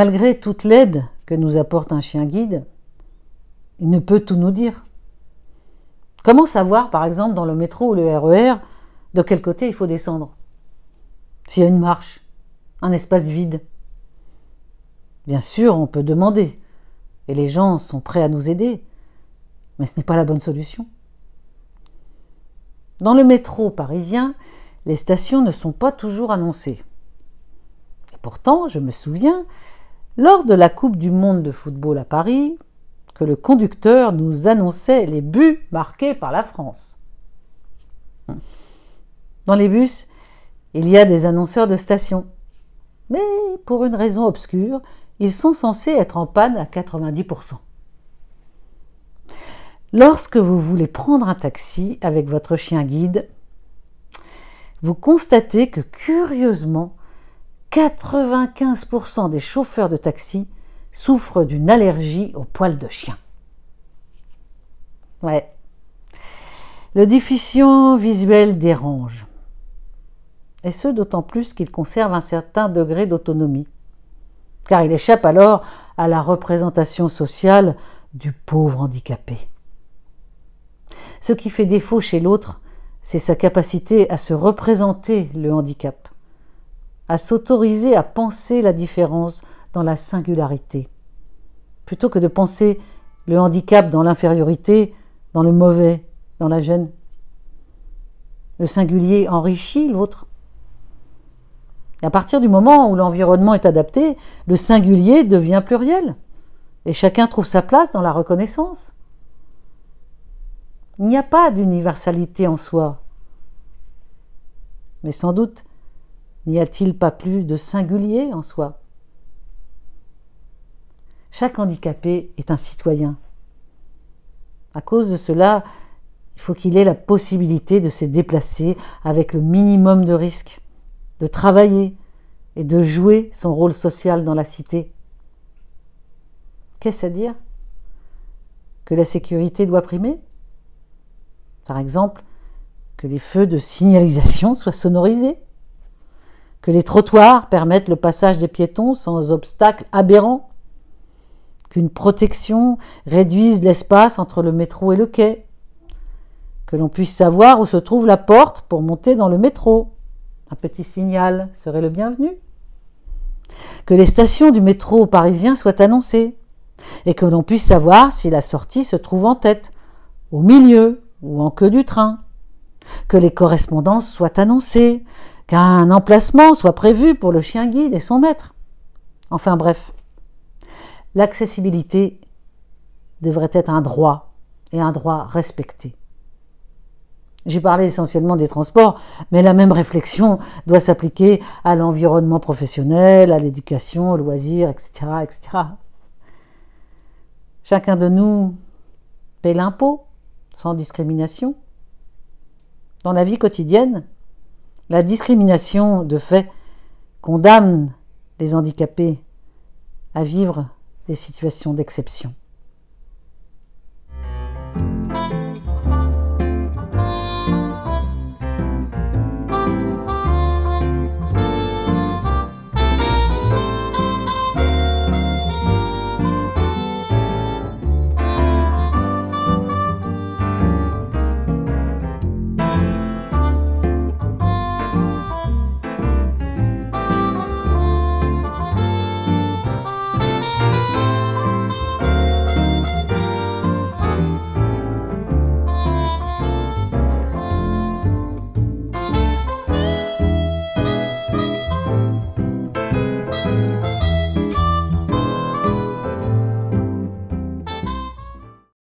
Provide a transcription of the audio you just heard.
Malgré toute l'aide que nous apporte un chien guide, il ne peut tout nous dire. Comment savoir, par exemple, dans le métro ou le RER, e de quel côté il faut descendre S'il y a une marche, un espace vide. Bien sûr, on peut demander, et les gens sont prêts à nous aider, mais ce n'est pas la bonne solution. Dans le métro parisien, les stations ne sont pas toujours annoncées. Et pourtant, je me souviens, lors de la Coupe du Monde de football à Paris, que le conducteur nous annonçait les buts marqués par la France. Hmm. Dans les bus, il y a des annonceurs de station. Mais pour une raison obscure, ils sont censés être en panne à 90%. Lorsque vous voulez prendre un taxi avec votre chien guide, vous constatez que curieusement, 95% des chauffeurs de taxi souffrent d'une allergie aux poils de chien. Ouais. Le déficient visuel dérange. Et ce, d'autant plus qu'il conserve un certain degré d'autonomie. Car il échappe alors à la représentation sociale du pauvre handicapé. Ce qui fait défaut chez l'autre, c'est sa capacité à se représenter le handicap à s'autoriser à penser la différence dans la singularité. Plutôt que de penser le handicap dans l'infériorité, dans le mauvais, dans la gêne. Le singulier enrichit le Et À partir du moment où l'environnement est adapté, le singulier devient pluriel. Et chacun trouve sa place dans la reconnaissance. Il n'y a pas d'universalité en soi. Mais sans doute, N'y a-t-il pas plus de singulier en soi Chaque handicapé est un citoyen. À cause de cela, il faut qu'il ait la possibilité de se déplacer avec le minimum de risques, de travailler et de jouer son rôle social dans la cité. Qu'est-ce à dire Que la sécurité doit primer Par exemple, que les feux de signalisation soient sonorisés que les trottoirs permettent le passage des piétons sans obstacles aberrants, qu'une protection réduise l'espace entre le métro et le quai, que l'on puisse savoir où se trouve la porte pour monter dans le métro. Un petit signal serait le bienvenu. Que les stations du métro parisien soient annoncées et que l'on puisse savoir si la sortie se trouve en tête, au milieu ou en queue du train. Que les correspondances soient annoncées, qu'un emplacement soit prévu pour le chien guide et son maître. Enfin bref, l'accessibilité devrait être un droit et un droit respecté. J'ai parlé essentiellement des transports, mais la même réflexion doit s'appliquer à l'environnement professionnel, à l'éducation, aux loisirs, etc., etc. Chacun de nous paie l'impôt, sans discrimination. Dans la vie quotidienne, la discrimination, de fait, condamne les handicapés à vivre des situations d'exception.